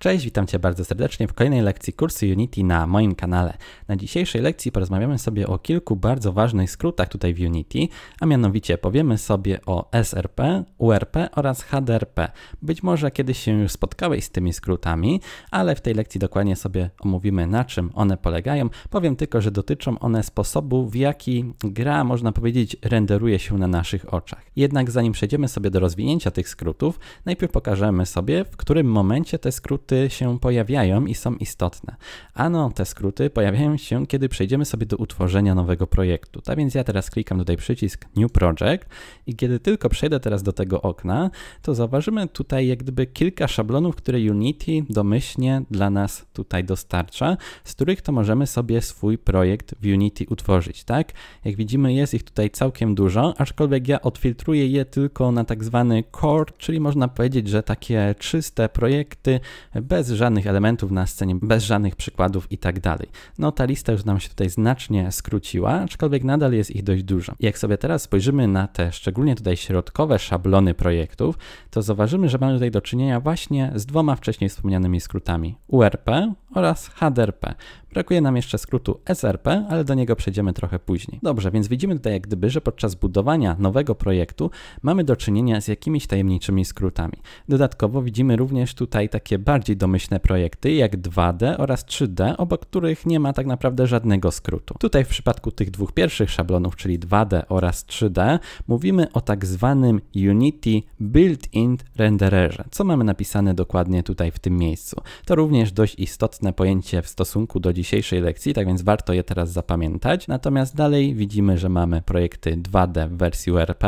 Cześć, witam Cię bardzo serdecznie w kolejnej lekcji kursu Unity na moim kanale. Na dzisiejszej lekcji porozmawiamy sobie o kilku bardzo ważnych skrótach tutaj w Unity, a mianowicie powiemy sobie o SRP, URP oraz HDRP. Być może kiedyś się już spotkałeś z tymi skrótami, ale w tej lekcji dokładnie sobie omówimy na czym one polegają. Powiem tylko, że dotyczą one sposobu, w jaki gra, można powiedzieć, renderuje się na naszych oczach. Jednak zanim przejdziemy sobie do rozwinięcia tych skrótów, najpierw pokażemy sobie, w którym momencie te skróty skróty się pojawiają i są istotne. Ano, te skróty pojawiają się, kiedy przejdziemy sobie do utworzenia nowego projektu. Tak więc ja teraz klikam tutaj przycisk New Project i kiedy tylko przejdę teraz do tego okna, to zauważymy tutaj jak gdyby kilka szablonów, które Unity domyślnie dla nas tutaj dostarcza, z których to możemy sobie swój projekt w Unity utworzyć, tak? Jak widzimy jest ich tutaj całkiem dużo, aczkolwiek ja odfiltruję je tylko na tak zwany core, czyli można powiedzieć, że takie czyste projekty bez żadnych elementów na scenie, bez żadnych przykładów i tak dalej. No ta lista już nam się tutaj znacznie skróciła, aczkolwiek nadal jest ich dość dużo. Jak sobie teraz spojrzymy na te szczególnie tutaj środkowe szablony projektów, to zauważymy, że mamy tutaj do czynienia właśnie z dwoma wcześniej wspomnianymi skrótami URP oraz HDRP. Brakuje nam jeszcze skrótu SRP, ale do niego przejdziemy trochę później. Dobrze, więc widzimy tutaj jak gdyby, że podczas budowania nowego projektu mamy do czynienia z jakimiś tajemniczymi skrótami. Dodatkowo widzimy również tutaj takie bardziej bardziej domyślne projekty jak 2D oraz 3D, obok których nie ma tak naprawdę żadnego skrótu. Tutaj w przypadku tych dwóch pierwszych szablonów, czyli 2D oraz 3D, mówimy o tak zwanym Unity Built-in Rendererze. Co mamy napisane dokładnie tutaj w tym miejscu? To również dość istotne pojęcie w stosunku do dzisiejszej lekcji, tak więc warto je teraz zapamiętać. Natomiast dalej widzimy, że mamy projekty 2D w wersji URP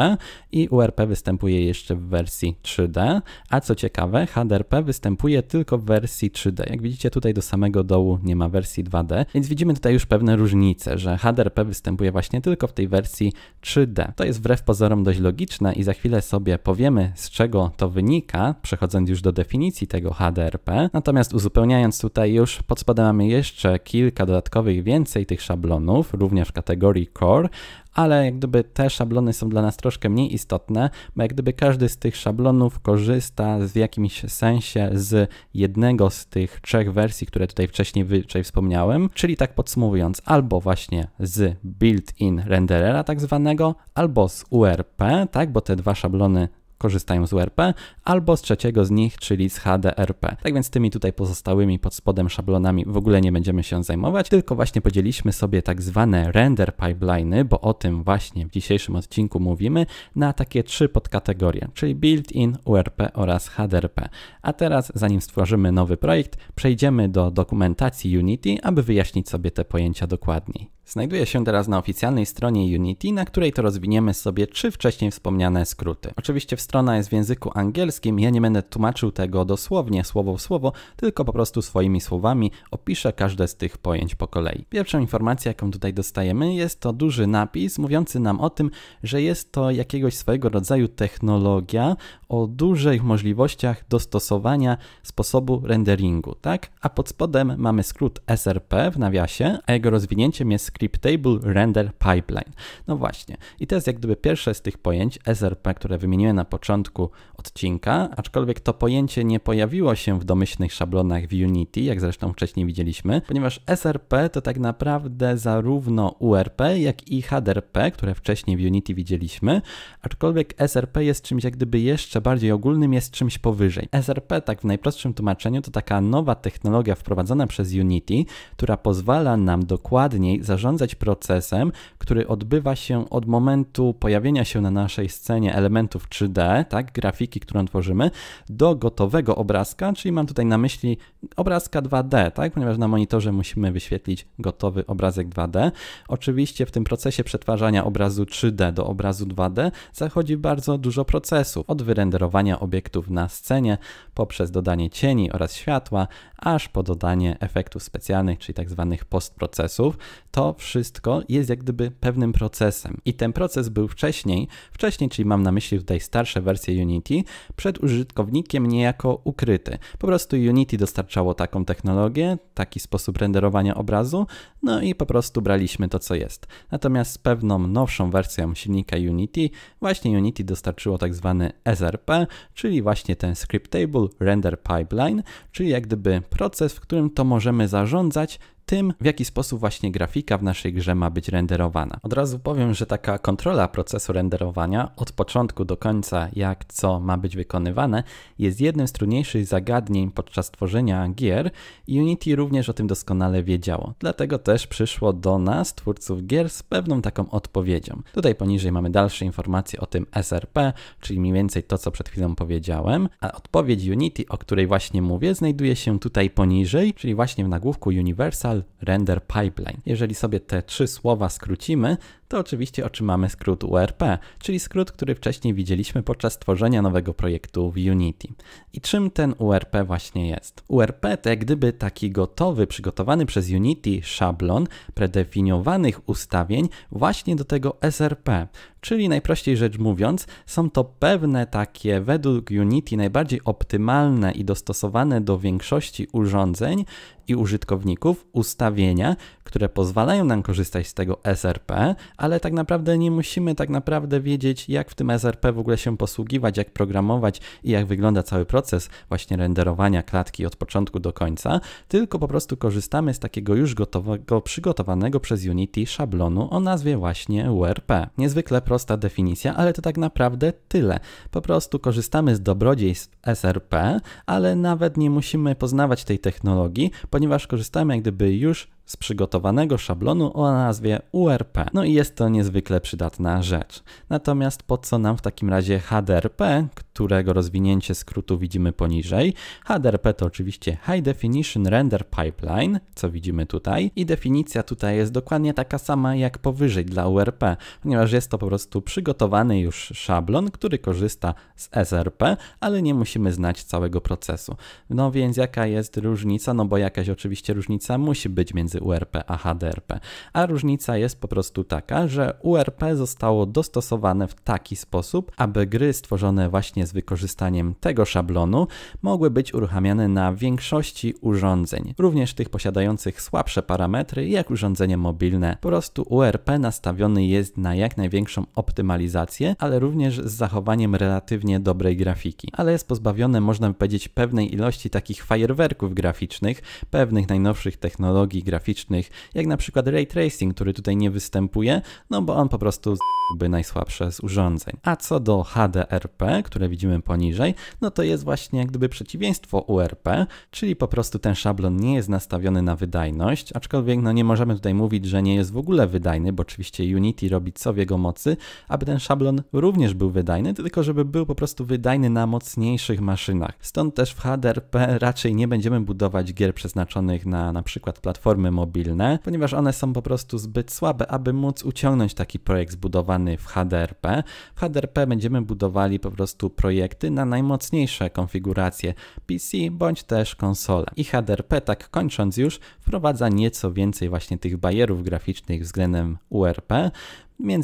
i URP występuje jeszcze w wersji 3D, a co ciekawe HDRP występuje tylko tylko w wersji 3D. Jak widzicie tutaj do samego dołu nie ma wersji 2D, więc widzimy tutaj już pewne różnice, że HDRP występuje właśnie tylko w tej wersji 3D. To jest wbrew pozorom dość logiczne i za chwilę sobie powiemy z czego to wynika, przechodząc już do definicji tego HDRP. Natomiast uzupełniając tutaj już pod spodem mamy jeszcze kilka dodatkowych więcej tych szablonów, również w kategorii Core ale jak gdyby te szablony są dla nas troszkę mniej istotne, bo jak gdyby każdy z tych szablonów korzysta w jakimś sensie z jednego z tych trzech wersji, które tutaj wcześniej, wcześniej wspomniałem, czyli tak podsumowując, albo właśnie z built-in renderera tak zwanego, albo z URP, tak, bo te dwa szablony korzystają z URP, albo z trzeciego z nich, czyli z HDRP. Tak więc tymi tutaj pozostałymi pod spodem szablonami w ogóle nie będziemy się zajmować, tylko właśnie podzieliliśmy sobie tak zwane render pipeliny, bo o tym właśnie w dzisiejszym odcinku mówimy, na takie trzy podkategorie, czyli built-in, URP oraz HDRP. A teraz, zanim stworzymy nowy projekt, przejdziemy do dokumentacji Unity, aby wyjaśnić sobie te pojęcia dokładniej. Znajduje się teraz na oficjalnej stronie Unity, na której to rozwiniemy sobie trzy wcześniej wspomniane skróty. Oczywiście strona jest w języku angielskim, ja nie będę tłumaczył tego dosłownie słowo w słowo, tylko po prostu swoimi słowami opiszę każde z tych pojęć po kolei. Pierwszą informacją, jaką tutaj dostajemy, jest to duży napis mówiący nam o tym, że jest to jakiegoś swojego rodzaju technologia o dużych możliwościach dostosowania sposobu renderingu, tak? A pod spodem mamy skrót SRP w nawiasie, a jego rozwinięciem jest Scriptable Render Pipeline. No właśnie. I to jest jak gdyby pierwsze z tych pojęć SRP, które wymieniłem na początku odcinka, aczkolwiek to pojęcie nie pojawiło się w domyślnych szablonach w Unity, jak zresztą wcześniej widzieliśmy, ponieważ SRP to tak naprawdę zarówno URP, jak i HDRP, które wcześniej w Unity widzieliśmy, aczkolwiek SRP jest czymś jak gdyby jeszcze bardziej ogólnym, jest czymś powyżej. SRP, tak w najprostszym tłumaczeniu, to taka nowa technologia wprowadzona przez Unity, która pozwala nam dokładniej zarządzać zarządzać procesem, który odbywa się od momentu pojawienia się na naszej scenie elementów 3D, tak, grafiki, którą tworzymy, do gotowego obrazka, czyli mam tutaj na myśli obrazka 2D, tak, ponieważ na monitorze musimy wyświetlić gotowy obrazek 2D. Oczywiście w tym procesie przetwarzania obrazu 3D do obrazu 2D zachodzi bardzo dużo procesów, od wyrenderowania obiektów na scenie, poprzez dodanie cieni oraz światła, aż po dodanie efektów specjalnych, czyli tak zwanych postprocesów. To wszystko jest jak gdyby pewnym procesem. I ten proces był wcześniej, wcześniej, czyli mam na myśli tutaj starsze wersje Unity, przed użytkownikiem niejako ukryty. Po prostu Unity dostarczało taką technologię, taki sposób renderowania obrazu, no i po prostu braliśmy to, co jest. Natomiast z pewną nowszą wersją silnika Unity, właśnie Unity dostarczyło tak zwany SRP, czyli właśnie ten Scriptable Render Pipeline, czyli jak gdyby proces, w którym to możemy zarządzać tym, w jaki sposób właśnie grafika w naszej grze ma być renderowana. Od razu powiem, że taka kontrola procesu renderowania od początku do końca, jak co ma być wykonywane, jest jednym z trudniejszych zagadnień podczas tworzenia gier i Unity również o tym doskonale wiedziało. Dlatego też przyszło do nas, twórców gier, z pewną taką odpowiedzią. Tutaj poniżej mamy dalsze informacje o tym SRP, czyli mniej więcej to, co przed chwilą powiedziałem, a odpowiedź Unity, o której właśnie mówię, znajduje się tutaj poniżej, czyli właśnie w nagłówku Universal Render Pipeline. Jeżeli sobie te trzy słowa skrócimy, to oczywiście otrzymamy skrót URP, czyli skrót, który wcześniej widzieliśmy podczas tworzenia nowego projektu w Unity. I czym ten URP właśnie jest? URP to jak gdyby taki gotowy, przygotowany przez Unity szablon predefiniowanych ustawień właśnie do tego SRP, czyli najprościej rzecz mówiąc, są to pewne takie według Unity najbardziej optymalne i dostosowane do większości urządzeń i użytkowników ustawienia, które pozwalają nam korzystać z tego SRP, ale tak naprawdę nie musimy tak naprawdę wiedzieć, jak w tym SRP w ogóle się posługiwać, jak programować i jak wygląda cały proces właśnie renderowania klatki od początku do końca, tylko po prostu korzystamy z takiego już gotowego, przygotowanego przez Unity szablonu o nazwie właśnie URP. Niezwykle prosta definicja, ale to tak naprawdę tyle. Po prostu korzystamy z dobrodziejstw SRP, ale nawet nie musimy poznawać tej technologii, ponieważ korzystamy jak gdyby już z przygotowanego szablonu o nazwie URP. No i jest to niezwykle przydatna rzecz. Natomiast po co nam w takim razie HDRP, którego rozwinięcie skrótu widzimy poniżej? HDRP to oczywiście High Definition Render Pipeline, co widzimy tutaj. I definicja tutaj jest dokładnie taka sama jak powyżej dla URP, ponieważ jest to po prostu przygotowany już szablon, który korzysta z SRP, ale nie musimy znać całego procesu. No więc jaka jest różnica? No bo jakaś oczywiście różnica musi być między URP a HDRP. A różnica jest po prostu taka, że URP zostało dostosowane w taki sposób, aby gry stworzone właśnie z wykorzystaniem tego szablonu mogły być uruchamiane na większości urządzeń, również tych posiadających słabsze parametry, jak urządzenie mobilne. Po prostu URP nastawiony jest na jak największą optymalizację, ale również z zachowaniem relatywnie dobrej grafiki. Ale jest pozbawione, można by powiedzieć, pewnej ilości takich fajerwerków graficznych, pewnych najnowszych technologii graficznych, graficznych, jak na przykład ray tracing, który tutaj nie występuje, no bo on po prostu by najsłabsze z urządzeń. A co do HDRP, które widzimy poniżej, no to jest właśnie jak gdyby przeciwieństwo URP, czyli po prostu ten szablon nie jest nastawiony na wydajność, aczkolwiek no nie możemy tutaj mówić, że nie jest w ogóle wydajny, bo oczywiście Unity robi co w jego mocy, aby ten szablon również był wydajny, tylko żeby był po prostu wydajny na mocniejszych maszynach. Stąd też w HDRP raczej nie będziemy budować gier przeznaczonych na na przykład platformy mobilne, ponieważ one są po prostu zbyt słabe, aby móc uciągnąć taki projekt zbudowany w HDRP. W HDRP będziemy budowali po prostu projekty na najmocniejsze konfiguracje PC bądź też konsole. I HDRP, tak kończąc już, wprowadza nieco więcej właśnie tych barierów graficznych względem URP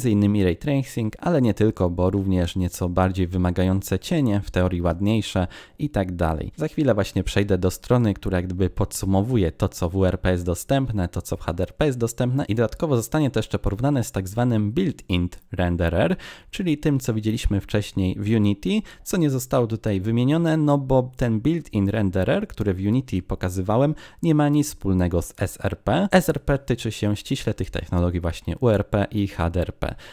innymi ray tracing, ale nie tylko, bo również nieco bardziej wymagające cienie, w teorii ładniejsze i tak dalej. Za chwilę właśnie przejdę do strony, która jakby podsumowuje to, co w URP jest dostępne, to co w HDRP jest dostępne i dodatkowo zostanie to jeszcze porównane z tak zwanym built-in renderer, czyli tym, co widzieliśmy wcześniej w Unity, co nie zostało tutaj wymienione, no bo ten built-in renderer, który w Unity pokazywałem, nie ma nic wspólnego z SRP. SRP tyczy się ściśle tych technologii właśnie URP i HDRP.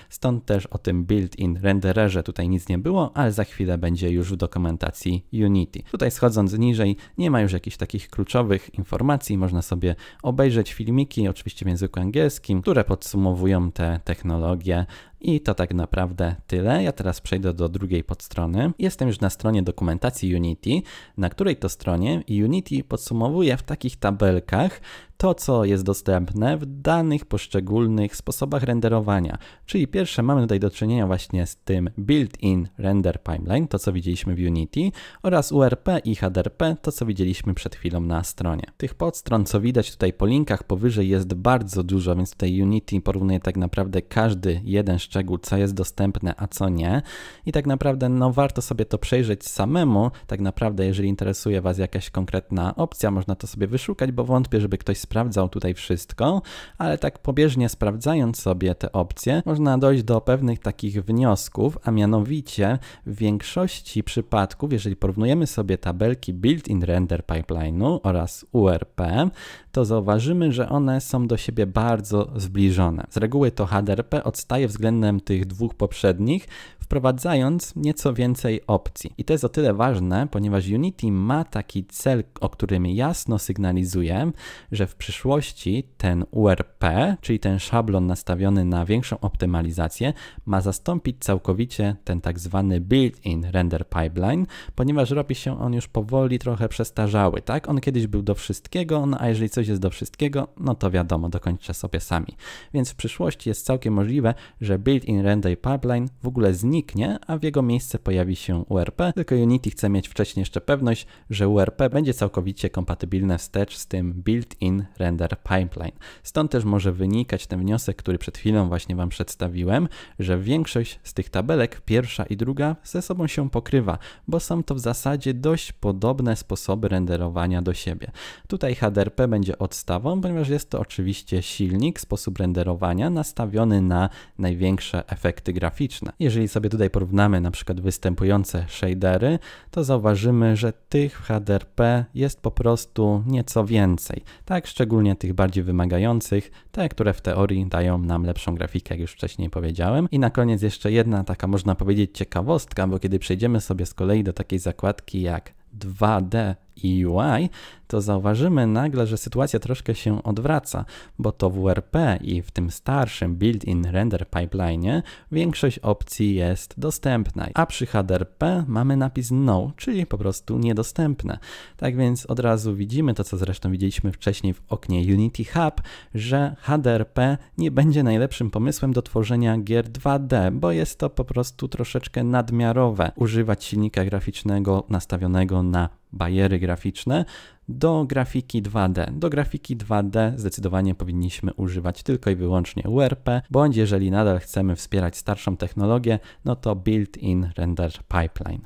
Stąd też o tym built-in rendererze tutaj nic nie było, ale za chwilę będzie już w dokumentacji Unity. Tutaj schodząc niżej nie ma już jakichś takich kluczowych informacji, można sobie obejrzeć filmiki, oczywiście w języku angielskim, które podsumowują te technologie, i to tak naprawdę tyle. Ja teraz przejdę do drugiej podstrony. Jestem już na stronie dokumentacji Unity, na której to stronie Unity podsumowuje w takich tabelkach to, co jest dostępne w danych poszczególnych sposobach renderowania. Czyli pierwsze mamy tutaj do czynienia właśnie z tym built-in render pipeline, to co widzieliśmy w Unity, oraz URP i HDRP, to co widzieliśmy przed chwilą na stronie. Tych podstron, co widać tutaj po linkach powyżej jest bardzo dużo, więc tutaj Unity porównuje tak naprawdę każdy jeden szczegół, co jest dostępne, a co nie. I tak naprawdę no warto sobie to przejrzeć samemu, tak naprawdę jeżeli interesuje Was jakaś konkretna opcja, można to sobie wyszukać, bo wątpię, żeby ktoś sprawdził sprawdzał tutaj wszystko, ale tak pobieżnie sprawdzając sobie te opcje, można dojść do pewnych takich wniosków, a mianowicie w większości przypadków, jeżeli porównujemy sobie tabelki built-in render pipeline'u oraz URP, to zauważymy, że one są do siebie bardzo zbliżone. Z reguły to HDRP odstaje względem tych dwóch poprzednich, wprowadzając nieco więcej opcji. I to jest o tyle ważne, ponieważ Unity ma taki cel, o którym jasno sygnalizuje, że w przyszłości ten URP, czyli ten szablon nastawiony na większą optymalizację, ma zastąpić całkowicie ten tak zwany built-in render pipeline, ponieważ robi się on już powoli trochę przestarzały, tak? On kiedyś był do wszystkiego, no a jeżeli coś jest do wszystkiego, no to wiadomo, dokończę sobie sami. Więc w przyszłości jest całkiem możliwe, że built-in render pipeline w ogóle zniknie, a w jego miejsce pojawi się URP, tylko Unity chce mieć wcześniej jeszcze pewność, że URP będzie całkowicie kompatybilne wstecz z tym built-in Render Pipeline. Stąd też może wynikać ten wniosek, który przed chwilą właśnie Wam przedstawiłem, że większość z tych tabelek, pierwsza i druga, ze sobą się pokrywa, bo są to w zasadzie dość podobne sposoby renderowania do siebie. Tutaj HDRP będzie odstawą, ponieważ jest to oczywiście silnik, sposób renderowania nastawiony na największe efekty graficzne. Jeżeli sobie tutaj porównamy na przykład występujące shadery, to zauważymy, że tych w HDRP jest po prostu nieco więcej. Tak, szczególnie tych bardziej wymagających, te, które w teorii dają nam lepszą grafikę, jak już wcześniej powiedziałem. I na koniec jeszcze jedna taka, można powiedzieć, ciekawostka, bo kiedy przejdziemy sobie z kolei do takiej zakładki jak 2D E i UI, to zauważymy nagle, że sytuacja troszkę się odwraca, bo to w WRP i w tym starszym built-in render pipeline większość opcji jest dostępna, a przy HDRP mamy napis no, czyli po prostu niedostępne. Tak więc od razu widzimy to, co zresztą widzieliśmy wcześniej w oknie Unity Hub, że HDRP nie będzie najlepszym pomysłem do tworzenia gier 2D, bo jest to po prostu troszeczkę nadmiarowe używać silnika graficznego nastawionego na bariery graficzne do grafiki 2D. Do grafiki 2D zdecydowanie powinniśmy używać tylko i wyłącznie URP, bądź jeżeli nadal chcemy wspierać starszą technologię, no to built-in render pipeline.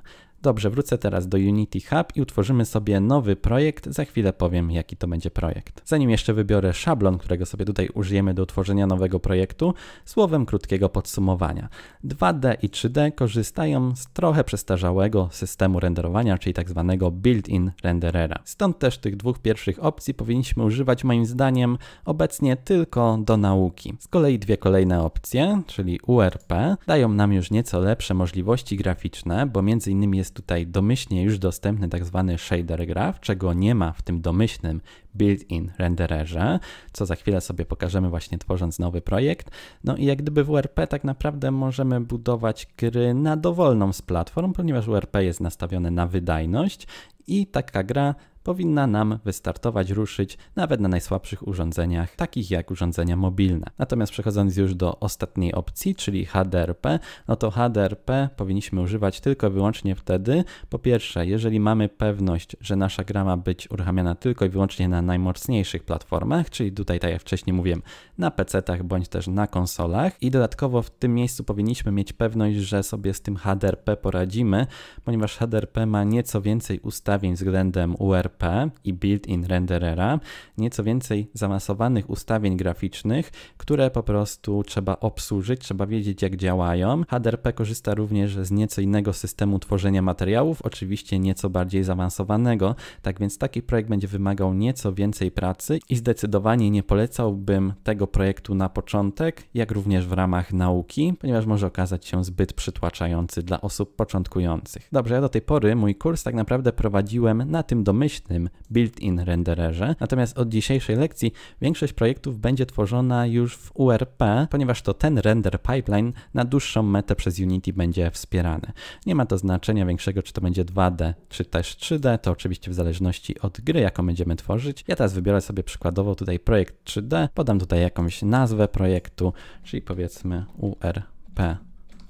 Dobrze, wrócę teraz do Unity Hub i utworzymy sobie nowy projekt. Za chwilę powiem, jaki to będzie projekt. Zanim jeszcze wybiorę szablon, którego sobie tutaj użyjemy do utworzenia nowego projektu, słowem krótkiego podsumowania. 2D i 3D korzystają z trochę przestarzałego systemu renderowania, czyli tak zwanego built-in renderera. Stąd też tych dwóch pierwszych opcji powinniśmy używać moim zdaniem obecnie tylko do nauki. Z kolei dwie kolejne opcje, czyli URP, dają nam już nieco lepsze możliwości graficzne, bo między innymi jest tutaj domyślnie już dostępny tak zwany shader graph, czego nie ma w tym domyślnym built-in rendererze, co za chwilę sobie pokażemy właśnie tworząc nowy projekt. No i jak gdyby w URP tak naprawdę możemy budować gry na dowolną z platform, ponieważ URP jest nastawione na wydajność i taka gra powinna nam wystartować, ruszyć nawet na najsłabszych urządzeniach, takich jak urządzenia mobilne. Natomiast przechodząc już do ostatniej opcji, czyli HDRP, no to HDRP powinniśmy używać tylko i wyłącznie wtedy, po pierwsze, jeżeli mamy pewność, że nasza gra ma być uruchamiana tylko i wyłącznie na najmocniejszych platformach, czyli tutaj, tak jak wcześniej mówiłem, na PC-tach bądź też na konsolach i dodatkowo w tym miejscu powinniśmy mieć pewność, że sobie z tym HDRP poradzimy, ponieważ HDRP ma nieco więcej ustawień względem URP RP i built-in renderera, nieco więcej zaawansowanych ustawień graficznych, które po prostu trzeba obsłużyć, trzeba wiedzieć jak działają. HDRP korzysta również z nieco innego systemu tworzenia materiałów, oczywiście nieco bardziej zaawansowanego, tak więc taki projekt będzie wymagał nieco więcej pracy i zdecydowanie nie polecałbym tego projektu na początek, jak również w ramach nauki, ponieważ może okazać się zbyt przytłaczający dla osób początkujących. Dobrze, ja do tej pory mój kurs tak naprawdę prowadziłem na tym domyśle, domyślnym built-in rendererze. Natomiast od dzisiejszej lekcji większość projektów będzie tworzona już w URP, ponieważ to ten render pipeline na dłuższą metę przez Unity będzie wspierany. Nie ma to znaczenia większego, czy to będzie 2D, czy też 3D, to oczywiście w zależności od gry, jaką będziemy tworzyć. Ja teraz wybiorę sobie przykładowo tutaj projekt 3D, podam tutaj jakąś nazwę projektu, czyli powiedzmy URP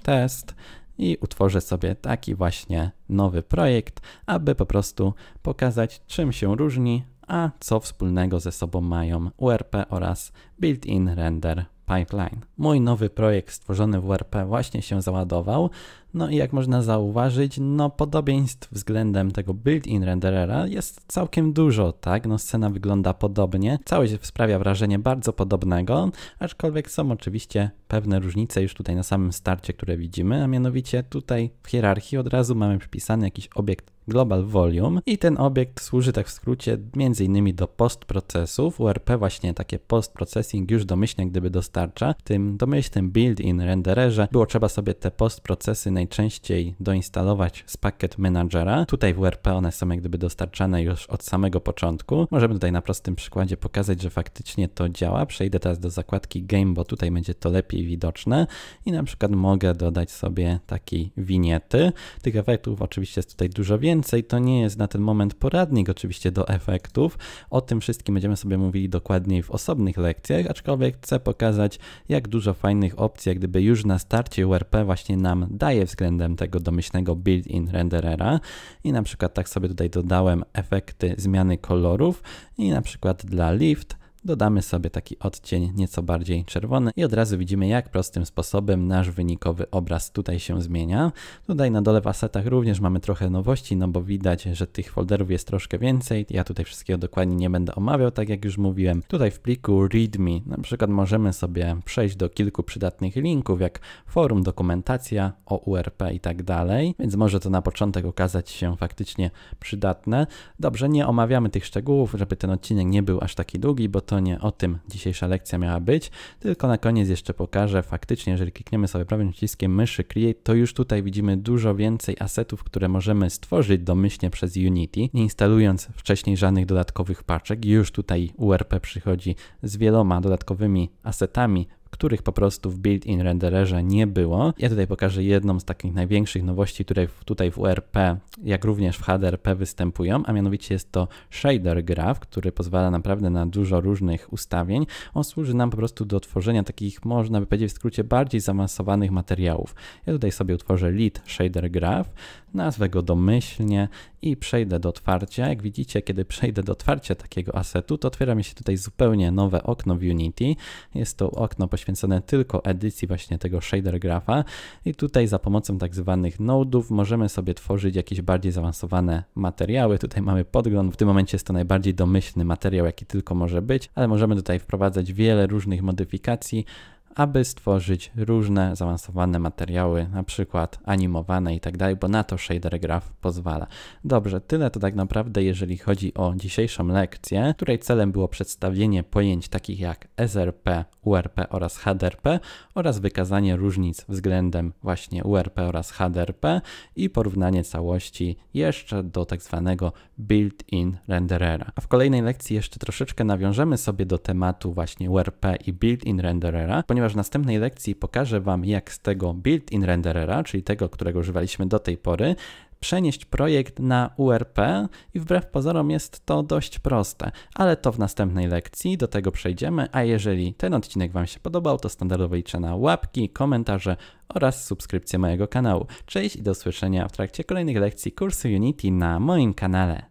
test i utworzę sobie taki właśnie nowy projekt, aby po prostu pokazać czym się różni, a co wspólnego ze sobą mają URP oraz built-in render Pipeline. Mój nowy projekt stworzony w URP właśnie się załadował, no i jak można zauważyć, no podobieństw względem tego built-in renderera jest całkiem dużo, tak? No scena wygląda podobnie, całość sprawia wrażenie bardzo podobnego, aczkolwiek są oczywiście pewne różnice już tutaj na samym starcie, które widzimy, a mianowicie tutaj w hierarchii od razu mamy przypisany jakiś obiekt Global Volume i ten obiekt służy tak w skrócie między innymi do postprocesów. URP właśnie takie postprocessing już domyślnie gdyby dostarcza. W tym domyślnym build-in rendererze było trzeba sobie te postprocesy najczęściej doinstalować z pakiet menadżera. Tutaj w WRP one są jak gdyby dostarczane już od samego początku. Możemy tutaj na prostym przykładzie pokazać, że faktycznie to działa. Przejdę teraz do zakładki Game, bo tutaj będzie to lepiej widoczne i na przykład mogę dodać sobie takiej winiety. Tych efektów oczywiście jest tutaj dużo więcej. To nie jest na ten moment poradnik oczywiście do efektów. O tym wszystkim będziemy sobie mówili dokładniej w osobnych lekcjach, aczkolwiek chcę pokazać, jak dużo fajnych opcji, jak gdyby już na starcie URP właśnie nam daje względem tego domyślnego built-in renderera i na przykład tak sobie tutaj dodałem efekty zmiany kolorów i na przykład dla lift Dodamy sobie taki odcień nieco bardziej czerwony i od razu widzimy jak prostym sposobem nasz wynikowy obraz tutaj się zmienia. Tutaj na dole w asetach również mamy trochę nowości, no bo widać, że tych folderów jest troszkę więcej. Ja tutaj wszystkiego dokładnie nie będę omawiał, tak jak już mówiłem. Tutaj w pliku readme na przykład możemy sobie przejść do kilku przydatnych linków, jak forum, dokumentacja, OURP i tak dalej, więc może to na początek okazać się faktycznie przydatne. Dobrze, nie omawiamy tych szczegółów, żeby ten odcinek nie był aż taki długi, bo to nie o tym dzisiejsza lekcja miała być, tylko na koniec jeszcze pokażę faktycznie, jeżeli klikniemy sobie prawym przyciskiem myszy Create, to już tutaj widzimy dużo więcej asetów, które możemy stworzyć domyślnie przez Unity, nie instalując wcześniej żadnych dodatkowych paczek. Już tutaj URP przychodzi z wieloma dodatkowymi asetami, których po prostu w built-in rendererze nie było. Ja tutaj pokażę jedną z takich największych nowości, które tutaj w URP, jak również w HDRP występują, a mianowicie jest to shader graph, który pozwala naprawdę na dużo różnych ustawień. On służy nam po prostu do tworzenia takich, można by powiedzieć w skrócie, bardziej zaawansowanych materiałów. Ja tutaj sobie utworzę lead shader graph, nazwę go domyślnie i przejdę do otwarcia. Jak widzicie, kiedy przejdę do otwarcia takiego asetu, to otwiera mi się tutaj zupełnie nowe okno w Unity. Jest to okno poświęcone poświęcone tylko edycji właśnie tego shader grafa i tutaj za pomocą tak zwanych nodów możemy sobie tworzyć jakieś bardziej zaawansowane materiały. Tutaj mamy podgląd, w tym momencie jest to najbardziej domyślny materiał jaki tylko może być, ale możemy tutaj wprowadzać wiele różnych modyfikacji, aby stworzyć różne zaawansowane materiały, na przykład animowane i tak dalej, bo na to Shader Graph pozwala. Dobrze, tyle to tak naprawdę, jeżeli chodzi o dzisiejszą lekcję, której celem było przedstawienie pojęć takich jak SRP, URP oraz HDRP oraz wykazanie różnic względem właśnie URP oraz HDRP i porównanie całości jeszcze do tak zwanego built-in renderera. A w kolejnej lekcji jeszcze troszeczkę nawiążemy sobie do tematu właśnie URP i built-in renderera, ponieważ ponieważ w następnej lekcji pokażę Wam, jak z tego built-in renderera, czyli tego, którego używaliśmy do tej pory, przenieść projekt na URP i wbrew pozorom jest to dość proste, ale to w następnej lekcji do tego przejdziemy, a jeżeli ten odcinek Wam się podobał, to standardowo liczę na łapki, komentarze oraz subskrypcję mojego kanału. Cześć i do słyszenia w trakcie kolejnych lekcji kursu Unity na moim kanale.